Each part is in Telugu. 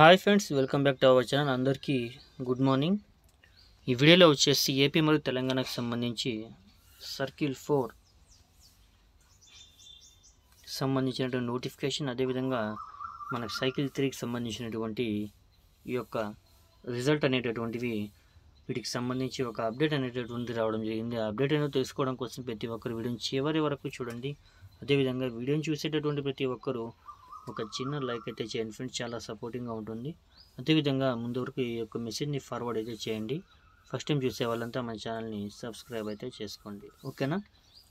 hi friends welcome back to our channel అందరికీ గుడ్ మార్నింగ్ ఈ వీడియోలో వచ్చేసి ఏపీ మరియు తెలంగాణకు సంబంధించి సర్కిల్ ఫోర్ సంబంధించినటువంటి నోటిఫికేషన్ అదేవిధంగా మనకు సైకిల్ త్రీకి సంబంధించినటువంటి ఈ యొక్క రిజల్ట్ అనేటటువంటివి వీటికి సంబంధించి ఒక అప్డేట్ అనేటటువంటిది రావడం జరిగింది ఆ అప్డేట్ అనేది తెలుసుకోవడం కోసం ప్రతి ఒక్కరు వీడియోని చివరి వరకు చూడండి అదేవిధంగా వీడియోని చూసేటటువంటి ప్రతి ఒక్కరు ఒక చిన్న లైక్ అయితే చేయండి ఫ్రెండ్స్ చాలా సపోర్టింగ్గా ఉంటుంది అదేవిధంగా ముందు వరకు ఈ యొక్క మెసేజ్ని ఫార్వర్డ్ అయితే చేయండి ఫస్ట్ టైం చూసే వాళ్ళంతా మన ఛానల్ని సబ్స్క్రైబ్ అయితే చేసుకోండి ఓకేనా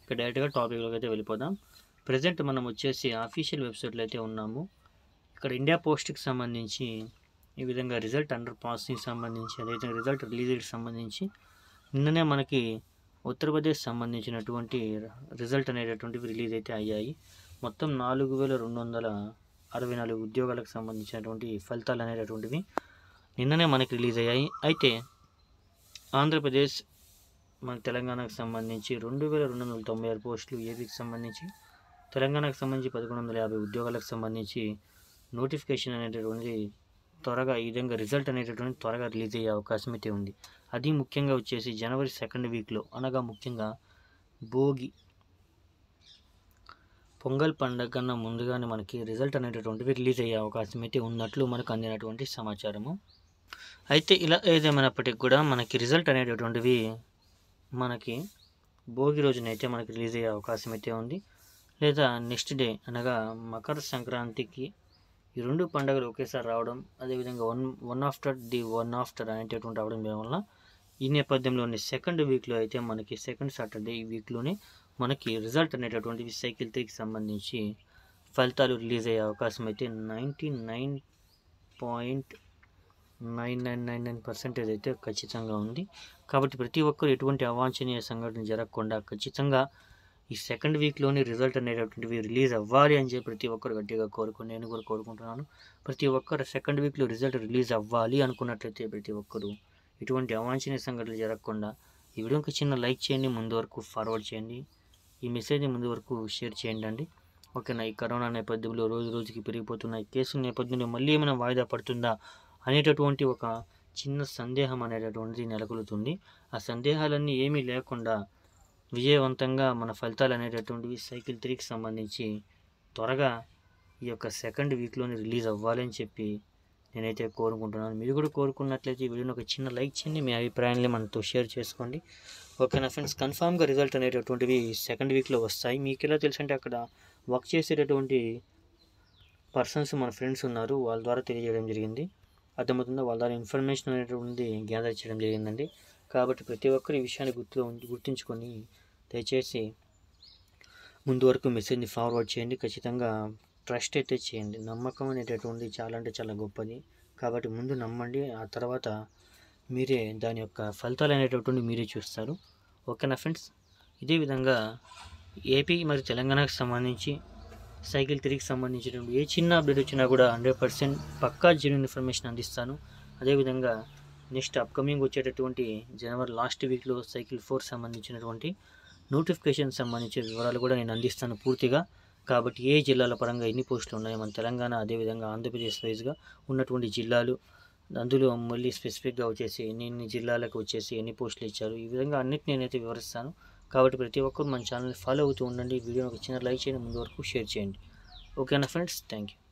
ఇక డైరెక్ట్గా టాపిక్లోకి అయితే వెళ్ళిపోదాం ప్రజెంట్ మనం వచ్చేసి ఆఫీషియల్ వెబ్సైట్లో అయితే ఉన్నాము ఇక్కడ ఇండియా పోస్ట్కి సంబంధించి ఈ విధంగా రిజల్ట్ అండర్ పాసింగ్ సంబంధించి అదేవిధంగా రిజల్ట్ రిలీజ్కి సంబంధించి నిన్ననే మనకి ఉత్తరప్రదేశ్ సంబంధించినటువంటి రిజల్ట్ అనేటటువంటివి రిలీజ్ అయితే అయ్యాయి మొత్తం నాలుగు వేల రెండు వందల అరవై నాలుగు ఉద్యోగాలకు సంబంధించినటువంటి ఫలితాలు అనేటటువంటివి నిన్ననే మనకి రిలీజ్ అయ్యాయి అయితే ఆంధ్రప్రదేశ్ మన తెలంగాణకు సంబంధించి రెండు వేల రెండు వందల తొంభై ఆరు పోస్టులు ఏపీకి సంబంధించి తెలంగాణకు సంబంధించి పదకొండు వందల యాభై ఉద్యోగాలకు సంబంధించి నోటిఫికేషన్ అనేటటువంటిది త్వరగా ఈ విధంగా రిజల్ట్ అనేటటువంటి త్వరగా రిలీజ్ అయ్యే అవకాశం అయితే ఉంది అది ముఖ్యంగా వచ్చేసి జనవరి సెకండ్ వీక్లో అనగా ముఖ్యంగా భోగి పొంగల్ పండగ కన్నా ముందుగానే మనకి రిజల్ట్ అనేటటువంటివి రిలీజ్ అయ్యే అవకాశం అయితే ఉన్నట్లు మనకు అందినటువంటి సమాచారము అయితే ఇలా ఏదేమైనప్పటికీ కూడా మనకి రిజల్ట్ అనేటటువంటివి మనకి భోగి రోజునైతే మనకి రిలీజ్ అయ్యే అవకాశం అయితే ఉంది లేదా నెక్స్ట్ డే అనగా మకర సంక్రాంతికి ఈ రెండు పండుగలు ఒకేసారి రావడం అదేవిధంగా one one after the one after అనేటటువంటి రావడం వల్ల ఈ నేపథ్యంలోని సెకండ్ వీక్లో అయితే మనకి సెకండ్ సాటర్డే ఈ వీక్లోనే మనకి రిజల్ట్ అనేటటువంటిది సైకిల్ త్రీకి సంబంధించి ఫలితాలు రిలీజ్ అయ్యే అవకాశం అయితే ninety nine point nine nine nine nine percentage అయితే ఖచ్చితంగా ఉంది కాబట్టి ప్రతి ఒక్కరు ఎటువంటి అవాంఛనీయ సంఘటన జరగకుండా ఖచ్చితంగా ఈ సెకండ్ వీక్లోనే రిజల్ట్ అనేటటువంటివి రిలీజ్ అవ్వాలి అని చెప్పి ప్రతి ఒక్కరు గట్టిగా కోరుకుని నేను కూడా కోరుకుంటున్నాను ప్రతి ఒక్కరు సెకండ్ వీక్లో రిజల్ట్ రిలీజ్ అవ్వాలి అనుకున్నట్లయితే ప్రతి ఒక్కరు ఇటువంటి అవాంఛనీయ సంఘటనలు జరగకుండా ఈ వీడియోకి చిన్న లైక్ చేయండి ముందు వరకు ఫార్వర్డ్ చేయండి ఈ మెసేజ్ ముందు వరకు షేర్ చేయండి ఓకేనా ఈ కరోనా నేపథ్యంలో రోజు రోజుకి పెరిగిపోతున్న ఈ నేపథ్యంలో మళ్ళీ ఏమైనా వాయిదా పడుతుందా అనేటటువంటి ఒక చిన్న సందేహం అనేటటువంటిది నెలకొలుతుంది ఆ సందేహాలన్నీ ఏమీ లేకుండా విజయవంతంగా మన ఫలితాలు అనేటటువంటివి సైకిల్ త్రీకి సంబంధించి త్వరగా ఈ యొక్క సెకండ్ వీక్లోనే రిలీజ్ అవ్వాలని చెప్పి నేనైతే కోరుకుంటున్నాను మీరు కూడా కోరుకున్నట్లయితే వీడియోని ఒక చిన్న లైక్ చేయండి మీ అభిప్రాయాన్ని మనతో షేర్ చేసుకోండి ఓకేనా ఫ్రెండ్స్ కన్ఫామ్గా రిజల్ట్ అనేటటువంటివి సెకండ్ వీక్లో వస్తాయి మీకు ఎలా తెలుసంటే అక్కడ వర్క్ చేసేటటువంటి పర్సన్స్ మన ఫ్రెండ్స్ ఉన్నారు వాళ్ళ ద్వారా తెలియజేయడం జరిగింది అర్థమవుతుందో వాళ్ళ ద్వారా ఇన్ఫర్మేషన్ అనేటువంటిది గ్యాదర్ చేయడం జరిగిందండి కాబట్టి ప్రతి ఒక్కరు ఈ విషయాన్ని గుర్తులో గుర్తుంచుకొని దయచేసి ముందు వరకు మెసేజ్ని ఫార్వర్డ్ చేయండి ఖచ్చితంగా ట్రస్ట్ అయితే చేయండి నమ్మకం అనేటటువంటి చాలా అంటే చాలా గొప్పది కాబట్టి ముందు నమ్మండి ఆ తర్వాత మీరే దాని యొక్క ఫలితాలు అనేటటువంటి మీరే చూస్తారు ఓకేనా ఫ్రెండ్స్ ఇదే విధంగా ఏపీ మరియు తెలంగాణకు సంబంధించి సైకిల్ తిరిగి సంబంధించినటువంటి ఏ చిన్న అప్డేట్ వచ్చినా కూడా హండ్రెడ్ పర్సెంట్ పక్కా జీరో ఇన్ఫర్మేషన్ అందిస్తాను అదేవిధంగా నెక్స్ట్ అప్కమింగ్ వచ్చేటటువంటి జనవరి లాస్ట్ వీక్లో సైకిల్ ఫోర్ సంబంధించినటువంటి నోటిఫికేషన్ సంబంధించిన వివరాలు కూడా నేను అందిస్తాను పూర్తిగా కాబట్టి ఏ జిల్లాల పరంగా ఎన్ని పోస్టులు ఉన్నాయో మన తెలంగాణ అదేవిధంగా ఆంధ్రప్రదేశ్ వైజ్గా ఉన్నటువంటి జిల్లాలు అందులో మళ్ళీ స్పెసిఫిక్గా వచ్చేసి ఎన్ని ఎన్ని జిల్లాలకు వచ్చేసి ఎన్ని పోస్టులు ఇచ్చారు ఈ విధంగా అన్నిటిని నేనైతే వివరిస్తాను కాబట్టి ప్రతి ఒక్కరు మన ఛానల్ని ఫాలో అవుతూ ఉండండి వీడియోని ఒక చిన్న లైక్ చేయండి ముందు వరకు షేర్ చేయండి ఓకేనా ఫ్రెండ్స్ థ్యాంక్ యూ